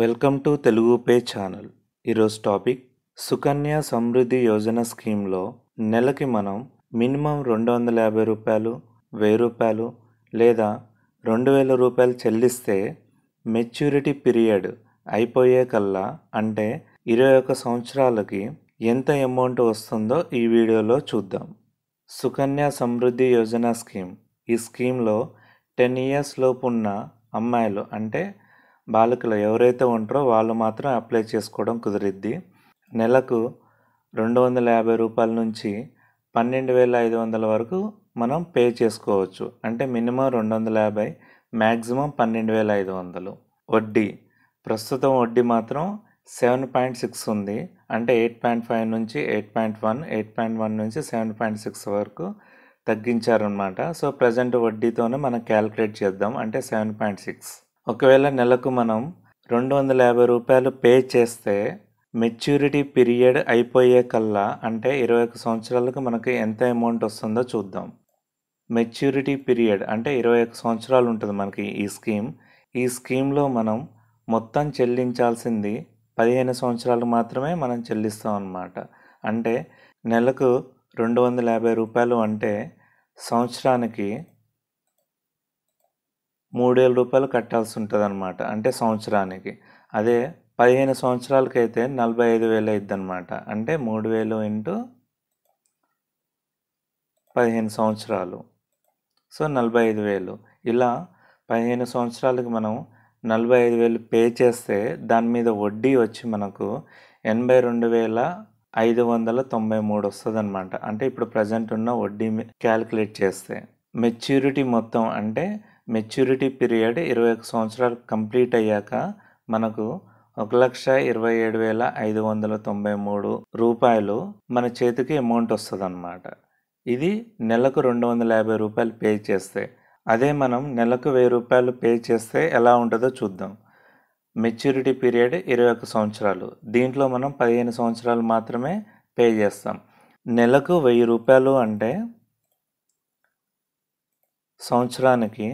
welcome to Telugu pay channel ఈరోజు topic Sukanya Samriddhi Yojana స్కీమ్లో నెలకి మనం మినిమం రెండు వందల యాభై రూపాయలు వెయ్యి రూపాయలు లేదా రెండు వేల రూపాయలు చెల్లిస్తే మెచ్యూరిటీ పీరియడ్ అయిపోయే కల్లా అంటే ఇరవై ఒక సంవత్సరాలకి ఎంత అమౌంట్ వస్తుందో ఈ వీడియోలో చూద్దాం సుకన్య సమృద్ధి యోజన స్కీమ్ ఈ స్కీమ్లో టెన్ ఇయర్స్ లోపు ఉన్న అమ్మాయిలు అంటే బాలికలు ఎవరైతే ఉంటారో వాళ్ళు మాత్రం అప్లై చేసుకోవడం కుదిరిద్ది నెలకు రెండు వందల యాభై రూపాయల నుంచి పన్నెండు వేల ఐదు వందల వరకు మనం పే చేసుకోవచ్చు అంటే మినిమం రెండు వందల యాభై మ్యాక్సిమం పన్నెండు వేల ఐదు వందలు వడ్డీ ప్రస్తుతం వడ్డీ మాత్రం సెవెన్ పాయింట్ సిక్స్ ఉంది అంటే ఎయిట్ పాయింట్ ఫైవ్ నుంచి eight point one eight point one నుంచి సెవెన్ పాయింట్ సిక్స్ వరకు తగ్గించారనమాట సో ప్రజెంట్ వడ్డీతోనే మనం క్యాలిక్యులేట్ చేద్దాం అంటే సెవెన్ పాయింట్ సిక్స్ ఒకవేళ నెలకు మనం రెండు వందల యాభై రూపాయలు పే చేస్తే మెచ్యూరిటీ పీరియడ్ అయిపోయే కల్లా అంటే ఇరవై ఒక సంవత్సరాలకు మనకి ఎంత అమౌంట్ వస్తుందో చూద్దాం మెచ్యూరిటీ పీరియడ్ అంటే ఇరవై ఒక సంవత్సరాలు ఉంటుంది మనకి ఈ స్కీమ్ ఈ స్కీమ్లో మనం మొత్తం చెల్లించాల్సింది పదిహేను సంవత్సరాలు మాత్రమే మనం చెల్లిస్తాం అన్నమాట అంటే నెలకు రెండు వందల యాభై రూపాయలు అంటే సంవత్సరానికి వేల రూపాయలు కట్టాల్సి ఉంటుంది అనమాట అంటే సంవత్సరానికి అదే పదిహేను సంవత్సరాలకైతే నలభై ఐదు వేలు అనమాట అంటే మూడు వేలు ఇంటూ పదిహేను సంవత్సరాలు సో నలభై ఐదు వేలు ఇలా పదిహేను సంవత్సరాలకు మనం నలభై ఐదు వేలు పే చేస్తే దాని మీద వడ్డీ వచ్చి మనకు ఎనభై రెండు వేల ఐదు వందల తొంభై మూడు వస్తుంది అనమాట అంటే ఇప్పుడు ప్రజెంట్ ఉన్న వడ్డీ క్యాలిక్యులేట్ చేస్తే మెచ్యూరిటీ మొత్తం అంటే మెచ్యూరిటీ పీరియడ్ ఇరవై ఒక సంవత్సరాలు కంప్లీట్ అయ్యాక మనకు ఒక లక్ష ఇరవై ఏడు వేల ఐదు వందల తొంభై మూడు రూపాయలు మన చేతికి అమౌంట్ వస్తుంది అనమాట ఇది నెలకు రెండు వందల యాభై రూపాయలు పే చేస్తే అదే మనం నెలకు వెయ్యి రూపాయలు పే చేస్తే ఎలా ఉంటుందో చూద్దాం మెచ్యూరిటీ పీరియడ్ ఇరవై ఒక సంవత్సరాలు దీంట్లో మనం పదిహేను సంవత్సరాలు మాత్రమే పే చేస్తాం నెలకు వెయ్యి రూపాయలు అంటే సంవత్సరానికి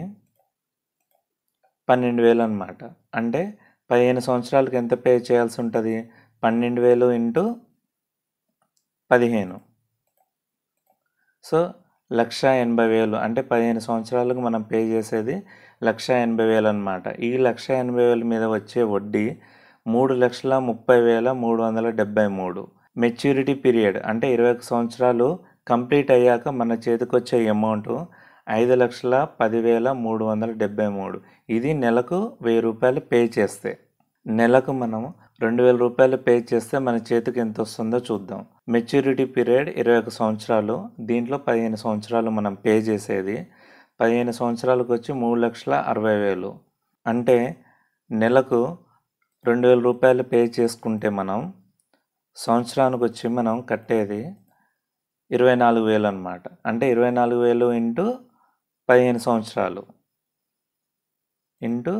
పన్నెండు వేలు అనమాట అంటే పదిహేను సంవత్సరాలకు ఎంత పే చేయాల్సి ఉంటుంది పన్నెండు వేలు ఇంటూ పదిహేను సో లక్ష ఎనభై వేలు అంటే పదిహేను సంవత్సరాలకు మనం పే చేసేది లక్ష ఎనభై వేలు అనమాట ఈ లక్ష ఎనభై వేల మీద వచ్చే వడ్డీ మూడు లక్షల ముప్పై వేల మూడు వందల డెబ్బై మూడు మెచ్యూరిటీ పీరియడ్ అంటే ఇరవై ఒక సంవత్సరాలు కంప్లీట్ అయ్యాక మన చేతికొచ్చే అమౌంట్ ఐదు లక్షల పదివేల మూడు వందల డెబ్బై మూడు ఇది నెలకు వెయ్యి రూపాయలు పే చేస్తే నెలకు మనం రెండు వేల రూపాయలు పే చేస్తే మన చేతికి ఎంత వస్తుందో చూద్దాం మెచ్యూరిటీ పీరియడ్ ఇరవై ఒక సంవత్సరాలు దీంట్లో పదిహేను సంవత్సరాలు మనం పే చేసేది పదిహేను సంవత్సరాలకు వచ్చి మూడు లక్షల అరవై వేలు అంటే నెలకు రెండు వేల రూపాయలు పే చేసుకుంటే మనం సంవత్సరానికి వచ్చి మనం కట్టేది ఇరవై నాలుగు వేలు అనమాట అంటే ఇరవై నాలుగు వేలు ఇంటూ పదిహేను సంవత్సరాలు ఇంటూ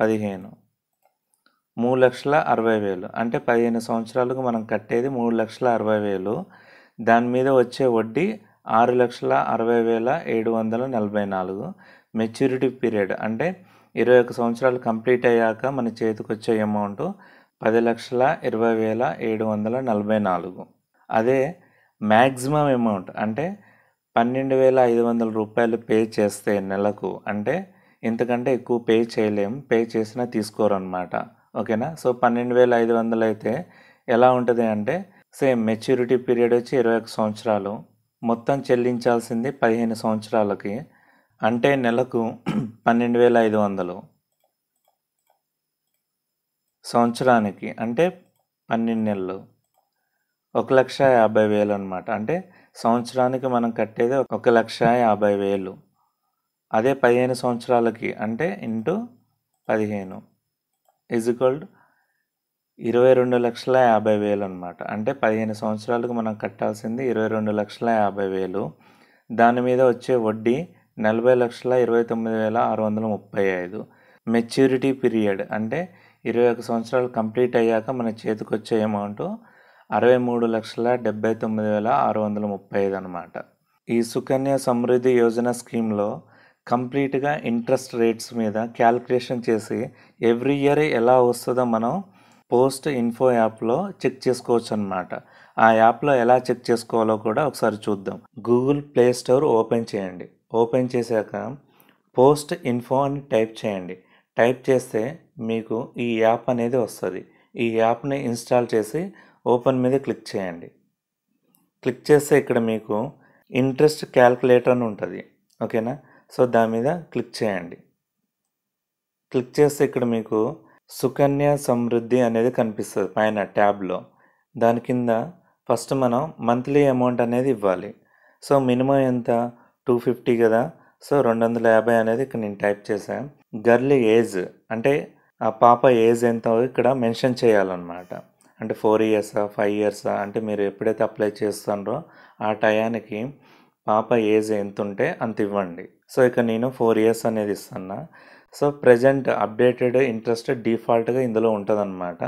పదిహేను మూడు లక్షల అరవై వేలు అంటే పదిహేను సంవత్సరాలకు మనం కట్టేది మూడు లక్షల అరవై వేలు దాని మీద వచ్చే వడ్డీ ఆరు లక్షల అరవై వేల ఏడు వందల నలభై నాలుగు మెచ్యూరిటీ పీరియడ్ అంటే ఇరవై ఒక సంవత్సరాలు కంప్లీట్ అయ్యాక మన చేతికి వచ్చే అమౌంట్ పది లక్షల ఇరవై వేల ఏడు వందల నలభై నాలుగు అదే మ్యాక్సిమం అమౌంట్ అంటే పన్నెండు వేల ఐదు వందల రూపాయలు పే చేస్తే నెలకు అంటే ఇంతకంటే ఎక్కువ పే చేయలేం పే చేసినా అనమాట ఓకేనా సో పన్నెండు వేల ఐదు వందలు అయితే ఎలా ఉంటుంది అంటే సేమ్ మెచ్యూరిటీ పీరియడ్ వచ్చి ఇరవై ఒక సంవత్సరాలు మొత్తం చెల్లించాల్సింది పదిహేను సంవత్సరాలకి అంటే నెలకు పన్నెండు వేల ఐదు వందలు సంవత్సరానికి అంటే పన్నెండు నెలలు ఒక లక్ష యాభై వేలు అనమాట అంటే సంవత్సరానికి మనం కట్టేది ఒక లక్ష యాభై వేలు అదే పదిహేను సంవత్సరాలకి అంటే ఇంటూ పదిహేను ఈజ్వల్డ్ ఇరవై రెండు లక్షల యాభై వేలు అనమాట అంటే పదిహేను సంవత్సరాలకు మనం కట్టాల్సింది ఇరవై రెండు లక్షల యాభై వేలు దాని మీద వచ్చే వడ్డీ నలభై లక్షల ఇరవై తొమ్మిది వేల ఆరు వందల ముప్పై ఐదు మెచ్యూరిటీ పీరియడ్ అంటే ఇరవై ఒక సంవత్సరాలు కంప్లీట్ అయ్యాక మన చేతికొచ్చే అమౌంట్ అరవై మూడు లక్షల డెబ్బై తొమ్మిది వేల ఆరు వందల ముప్పై ఐదు అనమాట ఈ సుకన్య సమృద్ధి యోజన స్కీమ్లో కంప్లీట్గా ఇంట్రెస్ట్ రేట్స్ మీద క్యాల్కులేషన్ చేసి ఎవ్రీ ఇయర్ ఎలా వస్తుందో మనం పోస్ట్ ఇన్ఫో యాప్లో చెక్ చేసుకోవచ్చు అనమాట ఆ యాప్లో ఎలా చెక్ చేసుకోవాలో కూడా ఒకసారి చూద్దాం గూగుల్ ప్లే స్టోర్ ఓపెన్ చేయండి ఓపెన్ చేశాక పోస్ట్ ఇన్ఫో అని టైప్ చేయండి టైప్ చేస్తే మీకు ఈ యాప్ అనేది వస్తుంది ఈ యాప్ని ఇన్స్టాల్ చేసి ఓపెన్ మీద క్లిక్ చేయండి క్లిక్ చేస్తే ఇక్కడ మీకు ఇంట్రెస్ట్ క్యాల్కులేటర్ అని ఉంటుంది ఓకేనా సో దాని మీద క్లిక్ చేయండి క్లిక్ చేస్తే ఇక్కడ మీకు సుకన్య సమృద్ధి అనేది కనిపిస్తుంది పైన ట్యాబ్లో దాని కింద ఫస్ట్ మనం మంత్లీ అమౌంట్ అనేది ఇవ్వాలి సో మినిమం ఎంత టూ ఫిఫ్టీ కదా సో రెండు వందల యాభై అనేది ఇక్కడ నేను టైప్ చేశాను గర్ల్ ఏజ్ అంటే ఆ పాప ఏజ్ ఎంత ఇక్కడ మెన్షన్ చేయాలన్నమాట అంటే ఫోర్ ఇయర్సా ఫైవ్ ఇయర్సా అంటే మీరు ఎప్పుడైతే అప్లై చేస్తారో ఆ టయానికి పాప ఏజ్ ఎంత ఉంటే అంత ఇవ్వండి సో ఇక నేను ఫోర్ ఇయర్స్ అనేది ఇస్తున్నా సో ప్రజెంట్ అప్డేటెడ్ ఇంట్రెస్ట్ డిఫాల్ట్గా ఇందులో ఉంటుందన్నమాట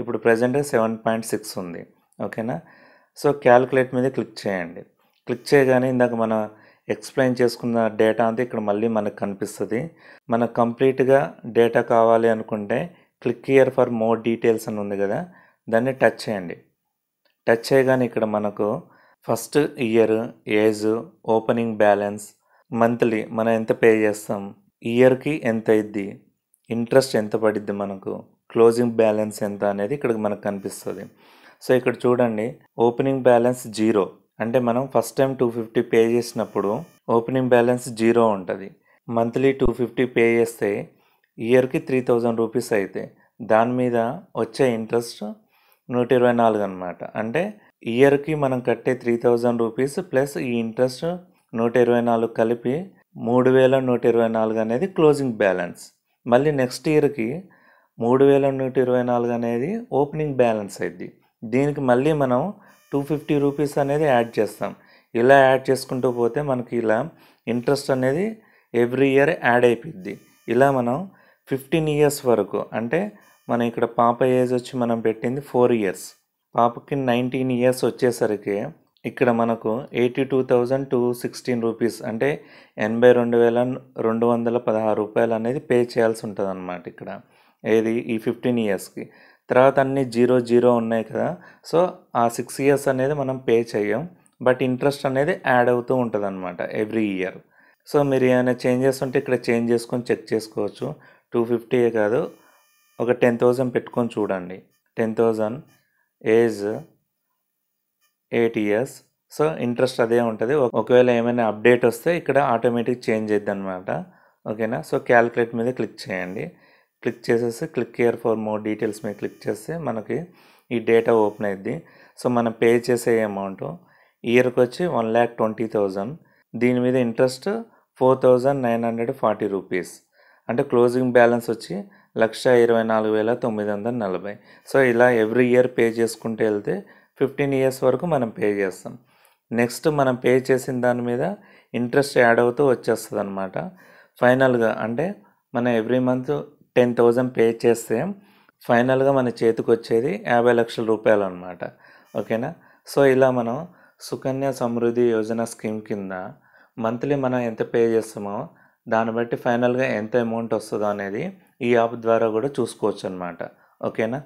ఇప్పుడు ప్రజెంట్ సెవెన్ పాయింట్ సిక్స్ ఉంది ఓకేనా సో క్యాల్కులేట్ మీద క్లిక్ చేయండి క్లిక్ చేయగానే ఇందాక మనం ఎక్స్ప్లెయిన్ చేసుకున్న డేటా అంతా ఇక్కడ మళ్ళీ మనకు కనిపిస్తుంది మనకు కంప్లీట్గా డేటా కావాలి అనుకుంటే click here for more details అని ఉంది కదా దాన్ని టచ్ చేయండి టచ్ చేయగానే ఇక్కడ మనకు first year age opening balance monthly మనం ఎంత పే చేస్తాం ఇయర్కి ఎంత అయింది ఇంట్రెస్ట్ ఎంత పడిద్ది మనకు క్లోజింగ్ బ్యాలెన్స్ ఎంత అనేది ఇక్కడ మనకు కనిపిస్తుంది సో ఇక్కడ చూడండి ఓపెనింగ్ బ్యాలెన్స్ జీరో అంటే మనం first time two fifty pay చేసినప్పుడు ఓపెనింగ్ బ్యాలెన్స్ జీరో ఉంటుంది మంత్లీ టూ ఫిఫ్టీ పే చేస్తే ఇయర్కి త్రీ థౌజండ్ రూపీస్ అయితే దాని మీద వచ్చే ఇంట్రెస్ట్ నూట ఇరవై నాలుగు అనమాట అంటే ఇయర్కి మనం కట్టే త్రీ థౌజండ్ రూపీస్ ప్లస్ ఈ ఇంట్రెస్ట్ నూట ఇరవై నాలుగు కలిపి మూడు వేల నూట ఇరవై నాలుగు అనేది క్లోజింగ్ బ్యాలెన్స్ మళ్ళీ నెక్స్ట్ ఇయర్కి మూడు వేల నూట ఇరవై నాలుగు అనేది ఓపెనింగ్ బ్యాలెన్స్ అయింది దీనికి మళ్ళీ మనం టూ ఫిఫ్టీ రూపీస్ అనేది యాడ్ చేస్తాం ఇలా యాడ్ చేసుకుంటూ పోతే మనకి ఇలా ఇంట్రెస్ట్ అనేది ఎవ్రీ ఇయర్ యాడ్ అయిపోద్ది ఇలా మనం ఫిఫ్టీన్ ఇయర్స్ వరకు అంటే మనం ఇక్కడ పాప ఏజ్ వచ్చి మనం పెట్టింది ఫోర్ ఇయర్స్ పాపకి నైన్టీన్ ఇయర్స్ వచ్చేసరికి ఇక్కడ మనకు eighty two thousand two sixteen rupees అంటే ఎనభై రెండు వేల రెండు వందల పదహారు రూపాయలు అనేది పే చేయాల్సి ఉంటుంది అనమాట ఇక్కడ ఏది ఈ ఫిఫ్టీన్ ఇయర్స్కి తర్వాత అన్నీ జీరో జీరో ఉన్నాయి కదా సో ఆ సిక్స్ ఇయర్స్ అనేది మనం పే చేయం బట్ ఇంట్రెస్ట్ అనేది యాడ్ అవుతూ ఉంటుంది అనమాట ఎవ్రీ ఇయర్ సో మీరు ఏమైనా చేంజెస్ ఉంటే ఇక్కడ చేంజ్ చేసుకొని చెక్ చేసుకోవచ్చు టూ ఫిఫ్టీయే కాదు ఒక టెన్ థౌజండ్ పెట్టుకొని చూడండి ten thousand age eight years so interest అదే ఉంటుంది ఒకవేళ ఏమైనా అప్డేట్ వస్తే ఇక్కడ ఆటోమేటిక్ చేంజ్ అవుతుంది అనమాట ఓకేనా సో క్యాలిక్యులేట్ మీద క్లిక్ చేయండి క్లిక్ చేసేసి click here for more details మీద క్లిక్ చేస్తే మనకి ఈ డేటా ఓపెన్ అయింది సో మనం పే చేసే అమౌంట్ ఇయర్కి వచ్చి వన్ ల్యాక్ ట్వంటీ థౌజండ్ దీని మీద interest four thousand nine hundred forty rupees అంటే క్లోజింగ్ బ్యాలెన్స్ వచ్చి లక్ష ఇరవై నాలుగు వేల తొమ్మిది వందల నలభై సో ఇలా ఎవ్రీ ఇయర్ పే చేసుకుంటూ వెళ్తే ఫిఫ్టీన్ ఇయర్స్ వరకు మనం పే చేస్తాం నెక్స్ట్ మనం పే చేసిన దాని మీద ఇంట్రెస్ట్ యాడ్ అవుతూ వచ్చేస్తుంది అనమాట ఫైనల్గా అంటే మనం every month ten thousand pay చేస్తే ఫైనల్గా మన చేతికి వచ్చేది యాభై లక్షల రూపాయలు అనమాట ఓకేనా సో ఇలా మనం సుకన్య సమృద్ధి యోజన స్కీమ్ కింద మంత్లీ మనం ఎంత పే చేస్తామో దాన్ని బట్టి ఫైనల్గా ఎంత అమౌంట్ వస్తుందో అనేది ఈ యాప్ ద్వారా కూడా చూసుకోవచ్చు అనమాట ఓకేనా